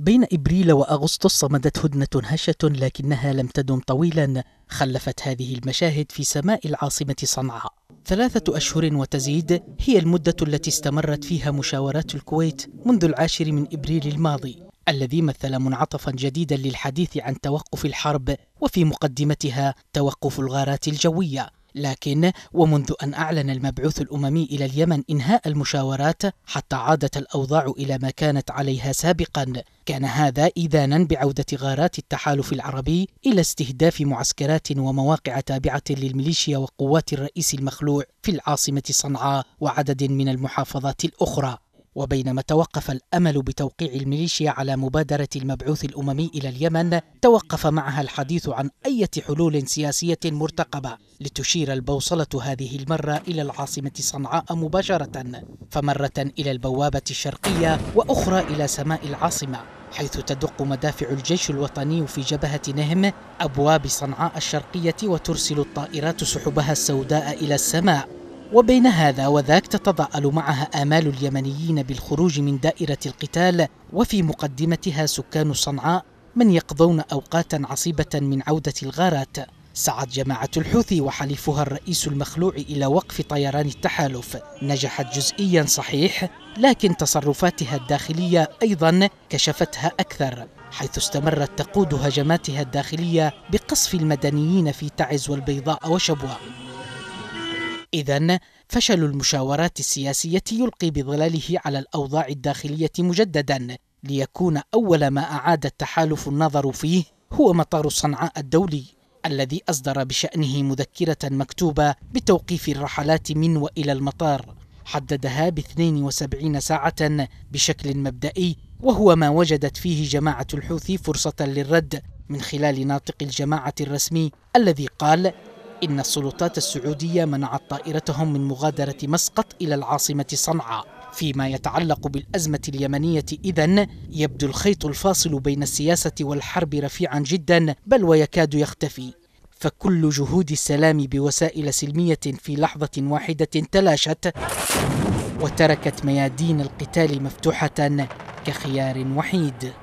بين إبريل وأغسطس صمدت هدنة هشة لكنها لم تدم طويلا خلفت هذه المشاهد في سماء العاصمة صنعاء ثلاثة أشهر وتزيد هي المدة التي استمرت فيها مشاورات الكويت منذ العاشر من إبريل الماضي الذي مثل منعطفا جديدا للحديث عن توقف الحرب وفي مقدمتها توقف الغارات الجوية لكن ومنذ أن أعلن المبعوث الأممي إلى اليمن إنهاء المشاورات حتى عادت الأوضاع إلى ما كانت عليها سابقا كان هذا إذانا بعودة غارات التحالف العربي إلى استهداف معسكرات ومواقع تابعة للميليشيا وقوات الرئيس المخلوع في العاصمة صنعاء وعدد من المحافظات الأخرى وبينما توقف الامل بتوقيع الميليشيا على مبادره المبعوث الاممي الى اليمن توقف معها الحديث عن اي حلول سياسيه مرتقبه لتشير البوصله هذه المره الى العاصمه صنعاء مباشره فمره الى البوابه الشرقيه واخرى الى سماء العاصمه حيث تدق مدافع الجيش الوطني في جبهة نهم أبواب صنعاء الشرقية وترسل الطائرات سحبها السوداء إلى السماء وبين هذا وذاك تتضاءل معها آمال اليمنيين بالخروج من دائرة القتال وفي مقدمتها سكان صنعاء من يقضون أوقاتا عصيبة من عودة الغارات سعت جماعة الحوثي وحليفها الرئيس المخلوع إلى وقف طيران التحالف نجحت جزئيا صحيح لكن تصرفاتها الداخلية أيضا كشفتها أكثر حيث استمرت تقود هجماتها الداخلية بقصف المدنيين في تعز والبيضاء وشبوة إذا فشل المشاورات السياسية يلقي بظلاله على الأوضاع الداخلية مجددا ليكون أول ما أعاد التحالف النظر فيه هو مطار صنعاء الدولي الذي أصدر بشأنه مذكرة مكتوبة بتوقيف الرحلات من وإلى المطار حددها ب 72 ساعة بشكل مبدئي وهو ما وجدت فيه جماعة الحوثي فرصة للرد من خلال ناطق الجماعة الرسمي الذي قال إن السلطات السعودية منعت طائرتهم من مغادرة مسقط إلى العاصمة صنعاء فيما يتعلق بالأزمة اليمنية إذا يبدو الخيط الفاصل بين السياسة والحرب رفيعا جدا بل ويكاد يختفي فكل جهود السلام بوسائل سلمية في لحظة واحدة تلاشت وتركت ميادين القتال مفتوحة كخيار وحيد